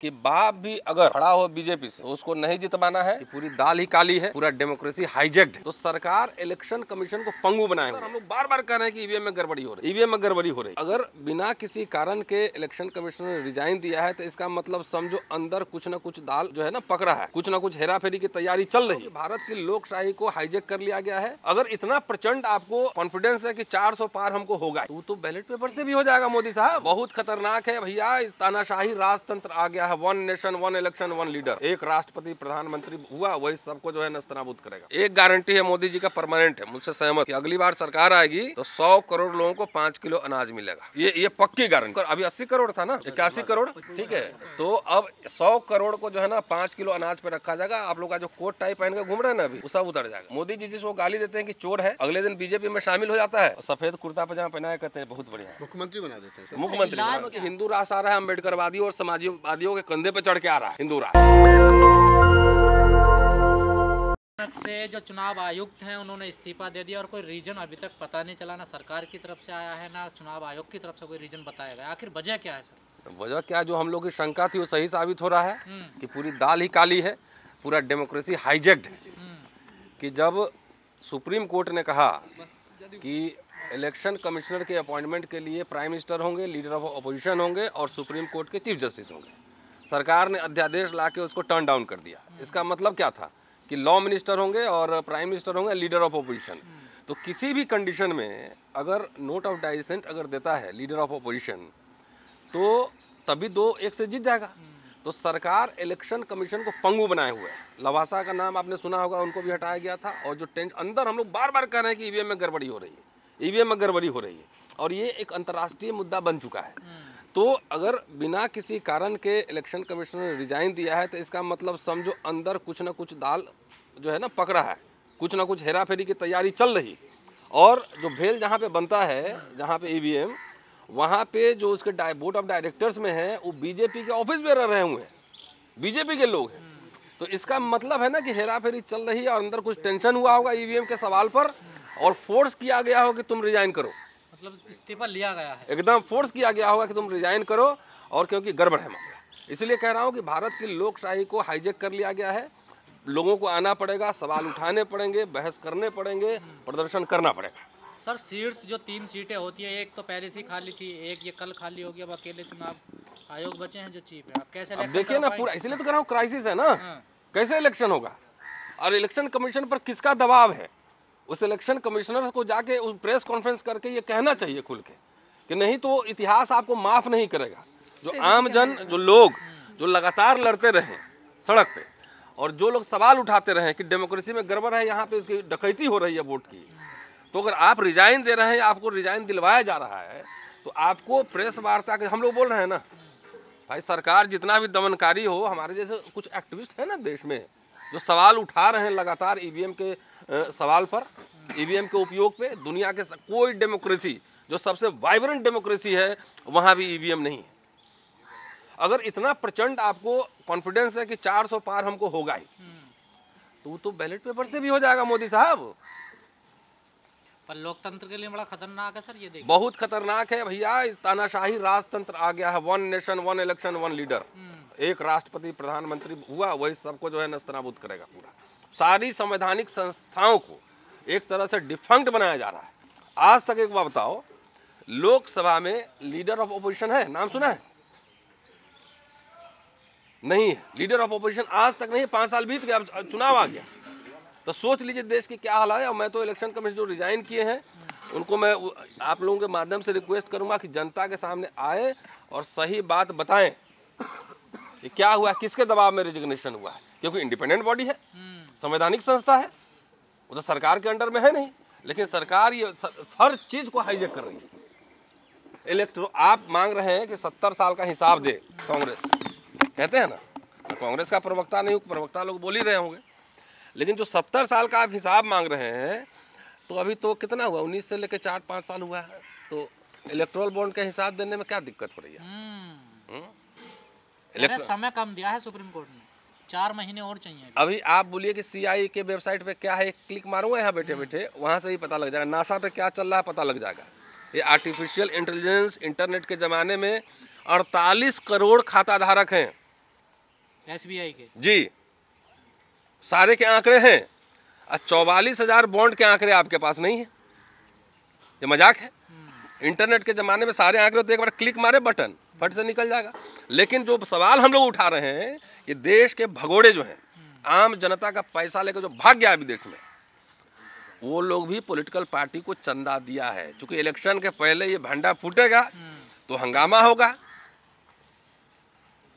कि बाप भी अगर खड़ा हो बीजेपी से तो उसको नहीं जितवाना है कि पूरी दाल ही काली है पूरा डेमोक्रेसी हाईजेक्ट है तो सरकार इलेक्शन कमीशन को पंगु बनाए हम लोग बार बार कह रहे हैं कि ईवीएम में गड़बड़ी हो रही ईवीएम में गड़बड़ी हो रही अगर बिना किसी कारण के इलेक्शन कमीशन ने रिजाइन दिया है तो इसका मतलब समझो अंदर कुछ न कुछ दाल जो है ना पकड़ा है कुछ न कुछ हेरा फेरी की तैयारी चल रही है भारत की लोकशाही को हाईजेक कर लिया गया है अगर इतना प्रचंड आपको कॉन्फिडेंस है की चार पार हमको होगा तो बैलेट पेपर से भी हो जाएगा मोदी साहब बहुत खतरनाक है भैया तानाशाही राजतंत्र आ गया है one nation one election one leader एक राष्ट्रपति प्रधानमंत्री हुआ वही सबको जो है नस्तनाबूद करेगा एक गारंटी है मोदी जी का परमानेंट है मुझसे सहमत अगली बार सरकार आएगी तो सौ करोड़ लोगों को पांच किलो अनाज मिलेगा ये ये पक्की गारंटी अभी अस्सी करोड़ था ना इक्यासी करोड़ ठीक है तो अब सौ करोड़ को जो है ना पांच किलो अनाज पे रखा जाएगा आप लोग का जो कोट टाइप पहन के घूम रहे ना अभी सब उतर जाएगा मोदी जी जिसको गाली देते हैं कि चोर है अगले दिन बीजेपी में शामिल हो जाता है सफेद कुर्ता पजामा पहनाया कहते हैं बहुत बढ़िया मुख्यमंत्री बना देते हैं मुख्यमंत्री हिंदू राष्ट्र आ रहा है अम्बेडकरवादियों और समाजवादियों के कंधे पे चढ़ के आ रहा है हिंदू से जो चुनाव आयुक्त हैं उन्होंने इस्तीफा दे दिया और कोई रीजन अभी तक पता नहीं चला ना सरकार की तरफ से आया है ना चुनाव आयोग की तरफ से कोई रीजन बताया गया आखिर वजह क्या है सर वजह क्या जो हम लोग की शंका थी वो सही साबित हो रहा है हम्म। कि पूरी दाल ही काली है पूरा डेमोक्रेसी हाईजेक्ट है हम्म। कि जब सुप्रीम कोर्ट ने कहा कि इलेक्शन कमिश्नर के अपॉइंटमेंट के लिए प्राइम मिनिस्टर होंगे लीडर ऑफ अपोजिशन होंगे और सुप्रीम कोर्ट के चीफ जस्टिस होंगे सरकार ने अध्यादेश ला के उसको टर्न डाउन कर दिया इसका मतलब क्या था कि लॉ मिनिस्टर होंगे और प्राइम मिनिस्टर होंगे लीडर ऑफ अपोजिशन तो किसी भी कंडीशन में अगर नोट ऑफ डाइसेंट अगर देता है लीडर ऑफ अपोजिशन तो तभी दो एक से जीत जाएगा तो सरकार इलेक्शन कमीशन को पंगु बनाए हुए हैं लवासा का नाम आपने सुना होगा उनको भी हटाया गया था और जो टेंट अंदर हम लोग बार बार कह रहे हैं कि ईवीएम e में गड़बड़ी हो रही है ईवीएम e में गड़बड़ी हो रही है और ये एक अंतर्राष्ट्रीय मुद्दा बन चुका है तो अगर बिना किसी कारण के इलेक्शन कमिश्नर ने रिजाइन दिया है तो इसका मतलब समझो अंदर कुछ ना कुछ दाल जो है ना पकड़ा है कुछ ना कुछ हेरा फेरी की तैयारी चल रही और जो भेल जहाँ पे बनता है जहाँ पे ईवीएम e वहाँ पे जो उसके बोर्ड ऑफ डायरेक्टर्स में है वो बीजेपी के ऑफिस में रह रहे हुए हैं बीजेपी के लोग हैं तो इसका मतलब है ना कि हेरा फेरी चल रही है और अंदर कुछ टेंशन हुआ होगा ईवीएम e के सवाल पर और फोर्स किया गया हो कि तुम रिजाइन करो मतलब इस्तीफा लिया गया है एकदम फोर्स किया गया होगा कि तुम रिजाइन करो और क्योंकि गड़बड़ है मामला इसलिए कह रहा हूँ कि भारत की लोकशाही को हाईजेक कर लिया गया है लोगों को आना पड़ेगा सवाल उठाने पड़ेंगे बहस करने पड़ेंगे प्रदर्शन करना पड़ेगा सर सीट्स जो तीन सीटें होती है एक तो पहले से खाली थी एक ये कल खाली होगी अब अकेले चुनाव आयोग बचे हैं जो चीफ है आप कैसे देखिए ना पूरा इसलिए तो कह रहा हूँ क्राइसिस है ना हाँ। कैसे इलेक्शन होगा और इलेक्शन कमीशन पर किसका दबाव है उस इलेक्शन कमिश्नर को जाके उस प्रेस कॉन्फ्रेंस करके ये कहना चाहिए खुल के कि नहीं तो इतिहास आपको माफ नहीं करेगा जो आम जन जो लोग जो लगातार लड़ते रहे सड़क पे और जो लोग सवाल उठाते रहे कि डेमोक्रेसी में गड़बड़ है यहाँ पे उसकी डकैती हो रही है वोट की तो अगर आप रिजाइन दे रहे हैं आपको रिजाइन दिलवाया जा रहा है तो आपको प्रेस वार्ता के हम लोग बोल रहे हैं ना भाई सरकार जितना भी दमनकारी हो हमारे जैसे कुछ एक्टिविस्ट है ना देश में जो सवाल उठा रहे हैं लगातार ईवीएम e के सवाल पर ईवीएम के उपयोग पे दुनिया के कोई डेमोक्रेसी जो सबसे वाइब्रेंट डेमोक्रेसी है वहाँ भी ईवीएम नहीं है अगर इतना प्रचंड आपको कॉन्फिडेंस है कि 400 पार हमको होगा ही तो तो बैलेट पेपर से भी हो जाएगा मोदी साहब पर लोकतंत्र के लिए बड़ा खतरनाक है सर ये देखिए बहुत खतरनाक है भैया तानाशाही राजतंत्र आ गया है one nation one election one leader एक राष्ट्रपति प्रधानमंत्री हुआ वही सबको जो है नस्तनाबूत करेगा पूरा सारी संवैधानिक संस्थाओं को एक तरह से डिफंक्ट बनाया जा रहा है आज तक एक बार बताओ लोकसभा में लीडर ऑफ ओपोजिशन है नाम सुना है नहीं लीडर ऑफ ऑपोजिशन आज तक नहीं पांच साल बीत गया चुनाव आ गया तो सोच लीजिए देश की क्या हालत है और मैं तो इलेक्शन कमीशन जो रिजाइन किए हैं उनको मैं आप लोगों के माध्यम से रिक्वेस्ट करूंगा कि जनता के सामने आए और सही बात बताएं कि क्या हुआ किसके दबाव में रिजिग्नेशन हुआ है क्योंकि इंडिपेंडेंट बॉडी है हम्म। संवैधानिक संस्था है वो तो सरकार के अंडर में है नहीं लेकिन सरकार ये हर चीज़ को हाईजेक कर रही है इलेक्ट्रो आप मांग रहे हैं कि सत्तर साल का हिसाब दे कांग्रेस कहते हैं ना तो कांग्रेस का प्रवक्ता नहीं प्रवक्ता लोग बोल ही रहे होंगे लेकिन जो सत्तर साल का आप हिसाब मांग रहे हैं तो अभी तो कितना हुआ उन्नीस से लेकर चार पाँच साल हुआ है तो इलेक्ट्रोल बॉन्ड का हिसाब देने में क्या दिक्कत हो रही है हम्म। हम्म? समय कम दिया है सुप्रीम कोर्ट ने चार महीने और चाहिए अभी अभी आप बोलिए कि सीआई के वेबसाइट पे क्या है क्लिक मारूंगा यहाँ बैठे बैठे वहाँ से ही पता लग जाएगा नासा पे क्या चल रहा है पता लग जाएगा ये आर्टिफिशियल इंटेलिजेंस इंटरनेट के ज़माने में अड़तालीस करोड़ खाता धारक हैं एस के जी सारे के आंकड़े हैं और चौवालीस हज़ार बॉन्ड के आंकड़े आपके पास नहीं है ये मजाक है इंटरनेट हम्म। के ज़माने में सारे आंकड़े तो एक बार क्लिक मारे बटन फट से निकल जाएगा लेकिन जो सवाल हम लोग उठा रहे हैं ये देश के भगोड़े जो हैं आम जनता का पैसा लेकर जो भाग गया अभी देश में वो लोग भी पॉलिटिकल पार्टी को चंदा दिया है क्योंकि इलेक्शन के पहले ये भंडा फूटेगा तो हंगामा होगा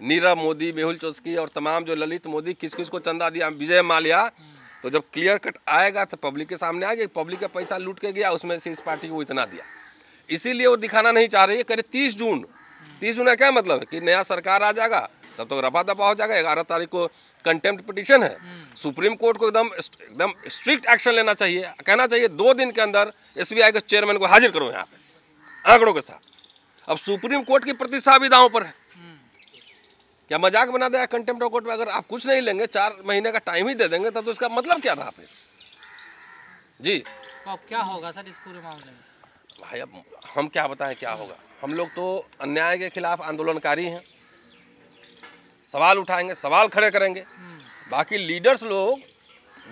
नीरव मोदी मेहुल चौसकी और तमाम जो ललित मोदी किस किस को चंदा दिया विजय माल्या तो जब क्लियर कट आएगा तो पब्लिक के सामने आएगा पब्लिक का पैसा लूट के गया उसमें से इस पार्टी को इतना दिया इसीलिए वो दिखाना नहीं चाह रही है करीब तीस जून तीस जून का क्या मतलब है कि नया सरकार आ जाएगा तब तक तो रफा दफा हो जाएगा ग्यारह तारीख को कंटेम्प्ट पिटिशन है हम्म। सुप्रीम कोर्ट को एकदम एकदम स्ट्रिक्ट एक्शन लेना चाहिए कहना चाहिए दो दिन के अंदर एस के चेयरमैन को हाजिर करो यहाँ पे आंकड़ों के साथ अब सुप्रीम कोर्ट की प्रतिष्ठा भी दावों पर है हम्म। क्या मजाक बना दिया कंटेम्प्ट कोर्ट में अगर आप कुछ नहीं लेंगे चार महीने का टाइम ही दे देंगे तब तो इसका मतलब क्या रहा फिर जी तो क्या होगा सर इस पूरे मामले में भाई अब हम क्या बताएं क्या होगा हम लोग तो अन्याय के खिलाफ आंदोलनकारी हैं सवाल उठाएंगे सवाल खड़े करेंगे बाकी लीडर्स लोग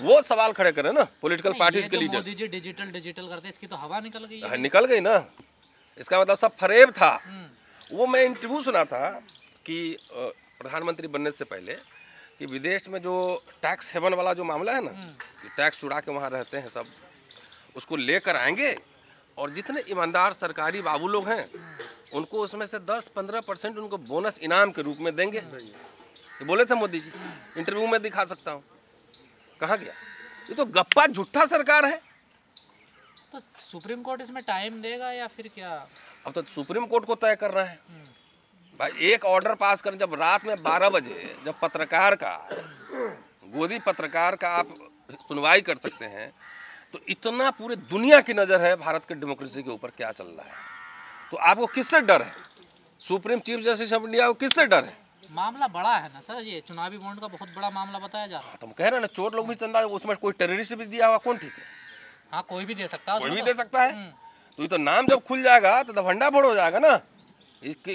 वो सवाल खड़े करें ना पॉलिटिकल पार्टीज के लीडर्स जी डिजिटल डिजिटल करते इसकी तो हवा निकल गई है। हाँ, निकल गई ना इसका मतलब सब फरेब था हम्म। वो मैं इंटरव्यू सुना था कि प्रधानमंत्री बनने से पहले कि विदेश में जो टैक्स हेवन वाला जो मामला है ना टैक्स हम्म। चुरा के वहाँ रहते हैं सब उसको लेकर आएंगे और जितने ईमानदार सरकारी बाबू लोग हैं उनको उसमें से 10-15 परसेंट उनको बोनस इनाम के रूप में देंगे ये बोले थे मोदी जी इंटरव्यू में दिखा सकता हूँ कहाँ गया ये तो गप्पा झूठा सरकार है तो सुप्रीम कोर्ट इसमें टाइम देगा या फिर क्या अब तो सुप्रीम कोर्ट को तय कर रहा है भाई एक ऑर्डर पास करना जब रात में बारह बजे जब पत्रकार का गोदी पत्रकार का आप सुनवाई कर सकते हैं तो इतना पूरे दुनिया की नज़र है भारत के डेमोक्रेसी के ऊपर क्या चल रहा है तो आपको किससे डर है supreme chief justice of India को किससे डर है मामला बड़ा है ना सर ये चुनावी बॉन्ड का बहुत बड़ा मामला बताया जा रहा हाँ, है तो कह रहे ना चोर लोग भी चंदा उसमें कोई टेररिस्ट भी दिया हुआ कौन ठीक है हाँ कोई भी दे सकता है कोई भी तो। दे सकता है हम्म। तो ये तो नाम जब खुल जाएगा तो भंडा फोड़ हो जाएगा ना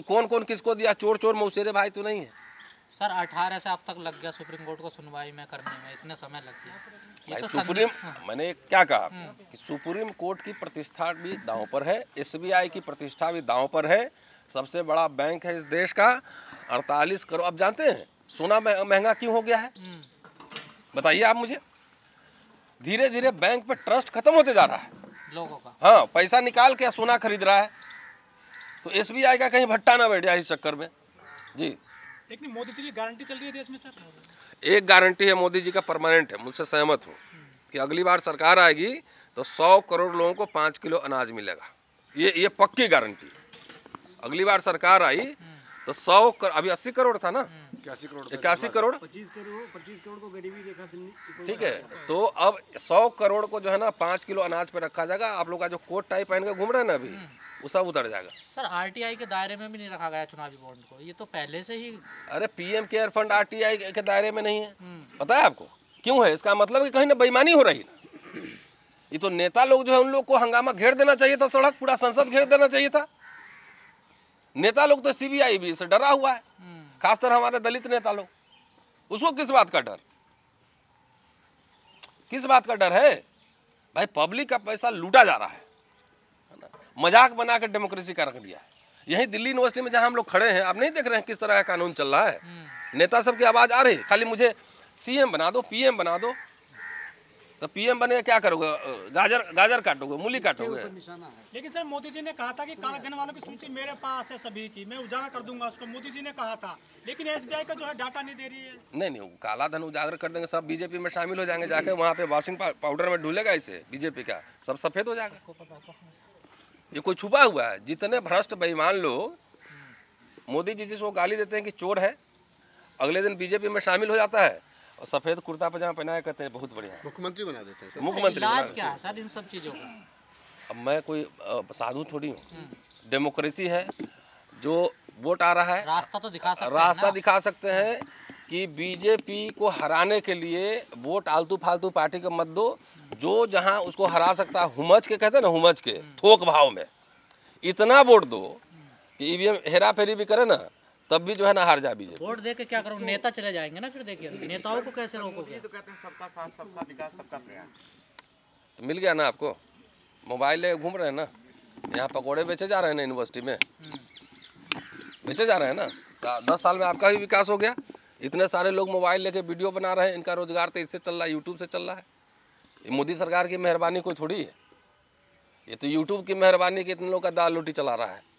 कौन कौन किसको दिया चोर चोर मौसेरे भाई तो नहीं है सर अठारह से अब तक लग गया सुप्रीम कोर्ट को सुनवाई में करने में इतने समय लग गया तो सुप्रीम हाँ। मैंने क्या कहा हम्म। कि सुप्रीम कोर्ट की प्रतिष्ठा भी दांव पर है एसबीआई की प्रतिष्ठा भी दांव पर है सबसे बड़ा बैंक है इस देश का अड़तालीस करोड़ आप जानते हैं सोना महंगा क्यों हो गया है हम्म। बताइए आप मुझे धीरे धीरे बैंक पे ट्रस्ट खत्म होते जा रहा है लोगों का हाँ पैसा निकाल के सोना खरीद रहा है तो एस का कहीं भट्टा ना बैठ जाए इस चक्कर में जी लेकिन मोदी जी की गारंटी चल रही है देश में सर एक गारंटी है मोदी जी का परमानेंट है मुझसे सहमत हूँ कि अगली बार सरकार आएगी तो सौ करोड़ लोगों को पाँच किलो अनाज मिलेगा ये ये पक्की गारंटी है अगली बार सरकार आई तो सौ कर अभी अस्सी करोड़ था ना इक्यासी करोड़ इक्यासी करोड़ पच्चीस करोड़ पच्चीस करोड़ को गरीबी से ठीक है तो अब सौ करोड़ को जो है ना पाँच किलो अनाज पे रखा जाएगा आप लोग का जो कोट टाइप पहन के घूम रहे हैं ना अभी हम्म। वो सब उतर जाएगा सर आरटीआई के दायरे में भी नहीं रखा गया चुनावी बॉन्ड को ये तो पहले से ही अरे पी केयर फंड आर के दायरे में नहीं है हम्म। पता है आपको क्यों है इसका मतलब कहीं ना बेईमानी हो रही ना ये तो नेता लोग जो है उन लोग को हंगामा घेर देना चाहिए था सड़क पूरा संसद घेर देना चाहिए था नेता लोग तो सीबीआई भी इससे डरा हुआ है हम्म। खासकर हमारे दलित नेता लोग उसको किस बात का डर किस बात का डर है भाई पब्लिक का पैसा लूटा जा रहा है मजाक बना के डेमोक्रेसी का रख दिया है यही दिल्ली यूनिवर्सिटी में जहां हम लोग खड़े हैं आप नहीं देख रहे हैं किस तरह का कानून चल रहा है हम्म। नेता सब की आवाज़ आ रही है खाली मुझे सीएम बना दो पीएम बना दो तो पीएम बने क्या करोगे गाजर गाजर काटोगे मूली काटोगे लेकिन सर मोदी जी ने कहा था कि काला धन वालों की सूची मेरे पास है सभी की मैं उजागर कर दूंगा उसको मोदी जी ने कहा था लेकिन एसबीआई का जो है डाटा नहीं दे रही है नहीं नहीं काला धन उजागर कर देंगे सब बीजेपी में शामिल हो जाएंगे जाके वहाँ पे वॉशिंग पाउडर में ढूलेगा इसे बीजेपी का सब सफेद हो जाएगा ये कोई छुपा हुआ है जितने भ्रष्ट बेईमान लोग मोदी जी जिसको गाली देते हैं कि चोर है अगले दिन बीजेपी में शामिल हो जाता है और सफेद कुर्ता पजामा पहनाया करते हैं बहुत बढ़िया मुख्यमंत्री बना देते हैं मुख्यमंत्री इलाज क्या है सर इन सब चीज़ों का अब मैं कोई साधु थोड़ी हूँ हम्म। डेमोक्रेसी है जो वोट आ रहा है रास्ता तो दिखा सकते रास्ता दिखा सकते हैं कि बीजेपी को हराने के लिए वोट आलतू फालतू पार्टी का मत दो जो जहां उसको हरा सकता है हुमच के कहते हैं ना हुमच के हम्म। थोक भाव में इतना वोट दो कि ईवीएम हेरा फेरी भी करे ना तब भी जो है ना हार जा बीजेपी वोट दे के क्या करो नेता चले जाएंगे ना फिर देखिए नेताओं को कैसे रोकोगे तो कहते हैं सबका साथ सबका विकास सबका प्रयास तो मिल गया ना आपको मोबाइल ले घूम रहे हैं ना यहाँ पकौड़े बेचे जा रहे हैं ना यूनिवर्सिटी में बेचे जा रहे हैं ना तो दस साल में आपका भी विकास हो गया इतने सारे लोग मोबाइल लेके वीडियो बना रहे हैं इनका रोजगार तो इससे चल रहा है यूट्यूब से चल रहा है ये मोदी सरकार की मेहरबानी कोई थोड़ी है ये तो यूट्यूब की मेहरबानी कि इतने लोग का दाल रोटी चला रहा है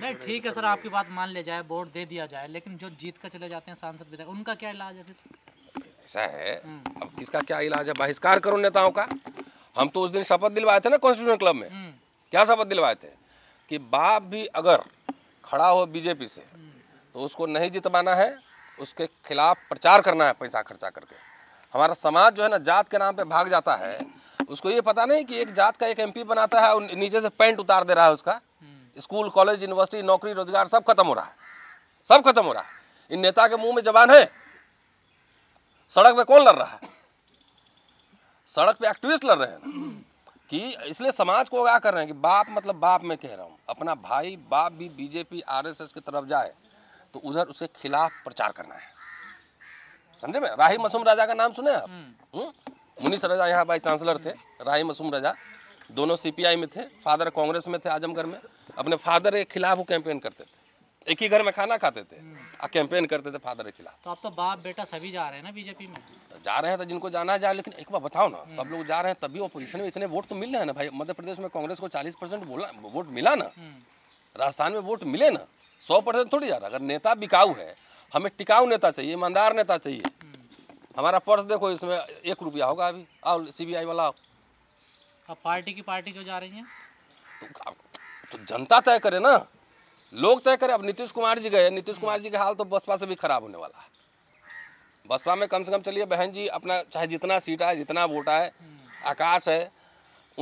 नहीं ठीक है सर आपकी बात मान ले जाए वोट दे दिया जाए लेकिन जो जीत कर चले जाते हैं सांसद विधायक उनका क्या इलाज है फिर ऐसा है हम्म। अब किसका क्या इलाज है बहिष्कार करो नेताओं का हम तो उस दिन शपथ दिलवाए थे ना कॉन्स्टिट्यूशन क्लब में हम्म। क्या शपथ दिलवाए थे कि बाप भी अगर खड़ा हो बीजेपी से हम्म। तो उसको नहीं जितवाना है उसके खिलाफ प्रचार करना है पैसा खर्चा करके हमारा समाज जो है ना जात के नाम पे भाग जाता है उसको ये पता नहीं कि एक जात का एक एमपी बनाता है और नीचे से पेंट उतार दे रहा है उसका स्कूल कॉलेज यूनिवर्सिटी नौकरी रोजगार सब खत्म हो रहा है सब खत्म हो रहा है इन नेता के मुंह में जवान है सड़क पे कौन लड़ रहा है सड़क पे एक्टिविस्ट लड़ रहे हैं कि इसलिए समाज को आगाह कर रहे हैं कि बाप मतलब बाप मैं कह रहा हूँ अपना भाई बाप भी बीजेपी आरएसएस की तरफ जाए तो उधर उसके खिलाफ प्रचार करना है समझे मैं राही मसूम राजा का नाम सुने आप हम्म। हम्म? मुनीस राजा यहाँ वाइस चांसलर थे राही मसूम राजा दोनों सीपीआई में थे फादर कांग्रेस में थे आजमगढ़ में अपने फादर के खिलाफ वो कैंपेन करते थे एक ही घर में खाना खाते थे और कैंपेन करते थे फादर के खिलाफ तो आप तो बाप बेटा सभी जा रहे हैं ना बीजेपी में तो जा रहे हैं तो जिनको जाना है जा लेकिन एक बार बताओ ना सब लोग जा रहे हैं तभी ओपोजिशन में इतने वोट तो मिल रहे हैं ना भाई मध्य प्रदेश में कांग्रेस को चालीस परसेंट वोट मिला ना हम्म। राजस्थान में वोट मिले ना सौ परसेंट थोड़ी जा रहा अगर नेता बिकाऊ है हमें टिकाऊ नेता चाहिए ईमानदार नेता चाहिए हम्म। हमारा पर्स देखो इसमें एक रुपया होगा अभी आओ सीबीआई वाला आओ अब पार्टी की पार्टी जो जा रही है तो तो जनता तय करे ना लोग तय करें अब नीतीश कुमार जी गए नीतीश कुमार जी का हाल तो बसपा से भी खराब होने वाला है बसपा में कम से कम चलिए बहन जी अपना चाहे जितना सीट आए जितना वोट आए आकाश है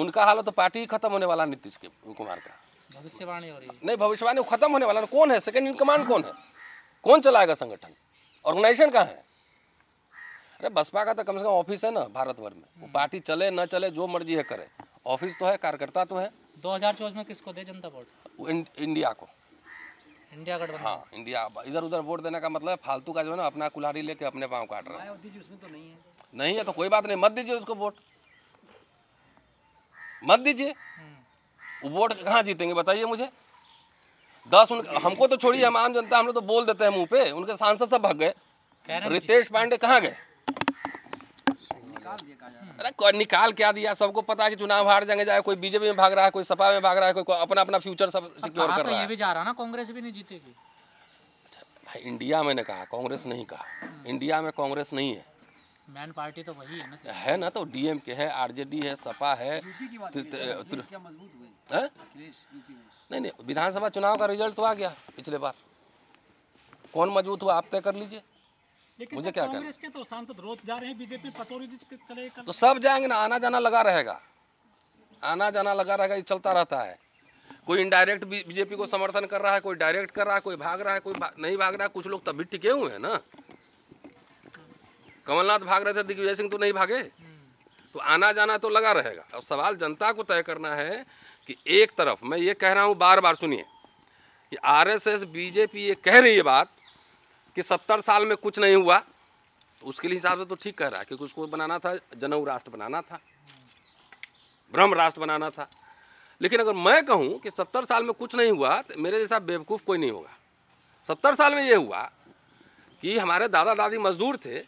उनका हाल तो पार्टी ही खत्म होने वाला नीतीश के कुमार का भविष्यवाणी हो रही है नहीं भविष्यवाणी खत्म होने वाला कौन है सेकेंड इन कमांड कौन है कौन चलाएगा संगठन ऑर्गेनाइजेशन कहाँ है अरे बसपा का तो कम से कम ऑफिस है ना भारत भर में वो पार्टी चले ना चले जो मर्जी है करे ऑफिस तो है कार्यकर्ता तो है 2024 में किसको दे जनता वोट इंडिया को इंडिया गठबंधन हाँ इंडिया इधर उधर वोट देने का मतलब फालतू का जो है ना अपना कुल्हाड़ी लेके अपने पाँव काट रहा है उसमें तो नहीं है नहीं है तो कोई बात नहीं मत दीजिए उसको वोट मत दीजिए हम्म। वोट कहाँ जीतेंगे बताइए मुझे दस उन हमको तो छोड़िए हम आम जनता हम लोग तो बोल देते हैं मुंह पे उनके सांसद सब भग गए रितेश पांडे कहाँ गए अरे निकाल क्या दिया सबको पता है कि चुनाव हार जाएंगे जाए कोई बीजेपी में भाग रहा है कोई सपा में भाग रहा है कोई अपना अपना फ्यूचर सब सिक्योर अच्छा, कर तो रहा है ये भी जा रहा ना कांग्रेस भी नहीं जीतेगी अच्छा, भाई इंडिया में ने कहा कांग्रेस नहीं कहा हम्म। इंडिया में कांग्रेस नहीं है मैन पार्टी तो वही है ना है ना तो डीएम के है आरजेडी है सपा है नहीं नहीं विधानसभा चुनाव का रिजल्ट तो आ गया पिछले बार कौन मजबूत हुआ आप तय कर लीजिए मुझे क्या करना के तो सांसद रोज जा रहे हैं बीजेपी चले तो सब जाएंगे ना आना जाना लगा रहेगा आना जाना लगा रहेगा ये चलता रहता है कोई इनडायरेक्ट बीजेपी को समर्थन कर रहा है कोई डायरेक्ट कर रहा है कोई भाग रहा है कोई भाग, नहीं भाग रहा है कुछ लोग तब भी टिके हुए हैं ना कमलनाथ भाग रहे थे दिग्विजय सिंह तो नहीं भागे तो आना जाना तो लगा रहेगा अब सवाल जनता को तय करना है कि एक तरफ मैं ये कह रहा हूँ बार बार सुनिए कि आर बीजेपी ये कह रही है बात कि सत्तर साल में कुछ नहीं हुआ तो उसके हिसाब से तो ठीक कह रहा है क्योंकि उसको बनाना था जनऊ राष्ट्र बनाना था ब्रह्म राष्ट्र बनाना था लेकिन अगर मैं कहूँ कि सत्तर साल में कुछ नहीं हुआ तो मेरे जैसा बेवकूफ़ कोई नहीं होगा सत्तर साल में ये हुआ कि हमारे दादा दादी मजदूर थे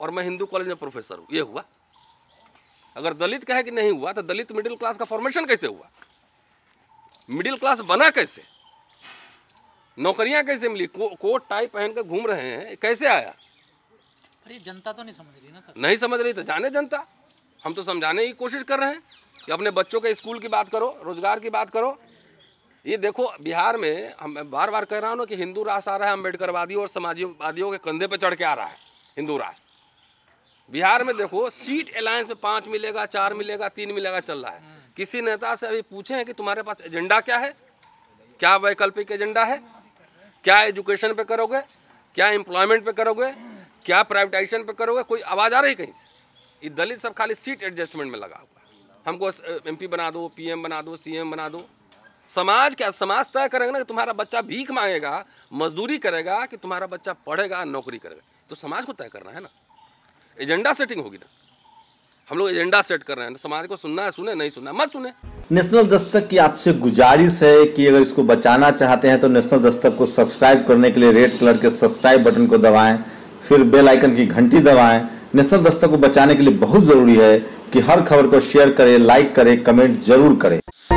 और मैं हिंदू कॉलेज में प्रोफेसर हूँ ये हुआ अगर दलित कहे कि नहीं हुआ तो दलित मिडिल क्लास का फॉर्मेशन कैसे हुआ मिडिल क्लास बना कैसे नौकरियां कैसे मिली को, कोट टाई पहन कर घूम रहे हैं कैसे आया अरे जनता तो नहीं समझ रही ना सर नहीं समझ रही तो जाने जनता हम तो समझाने की कोशिश कर रहे हैं कि अपने बच्चों के स्कूल की बात करो रोजगार की बात करो ये देखो बिहार में हम बार बार कह रहा हूँ ना कि हिंदू राष्ट्र आ रहा है अम्बेडकरवादियों और समाजवादियों के कंधे पर चढ़ के आ रहा है हिंदू राष्ट्र बिहार में देखो सीट अलायंस में पाँच मिलेगा चार मिलेगा तीन मिलेगा चल रहा है हम्म। किसी नेता से अभी पूछे हैं कि तुम्हारे पास एजेंडा क्या है क्या वैकल्पिक एजेंडा है क्या एजुकेशन पे करोगे क्या एम्प्लॉयमेंट पे करोगे क्या प्राइवेटाइजेशन पे करोगे कोई आवाज़ आ रही कहीं से ये दलित सब खाली सीट एडजस्टमेंट में लगा हुआ है हमको एमपी बना दो पीएम बना दो सीएम बना दो समाज क्या समाज तय करेगा ना कि तुम्हारा बच्चा भीख मांगेगा मजदूरी करेगा कि तुम्हारा बच्चा पढ़ेगा नौकरी करेगा तो समाज को तय करना है ना एजेंडा सेटिंग होगी ना हम लोग एजेंडा सेट कर रहे हैं समाज को सुनना है सुने नहीं सुनना मत सुने नेशनल दस्तक की आपसे गुजारिश है कि अगर इसको बचाना चाहते हैं तो नेशनल दस्तक को सब्सक्राइब करने के लिए रेड कलर के सब्सक्राइब बटन को दबाएं फिर बेल आइकन की घंटी दबाएं नेशनल दस्तक को बचाने के लिए बहुत ज़रूरी है कि हर खबर को शेयर करें लाइक करें कमेंट जरूर करें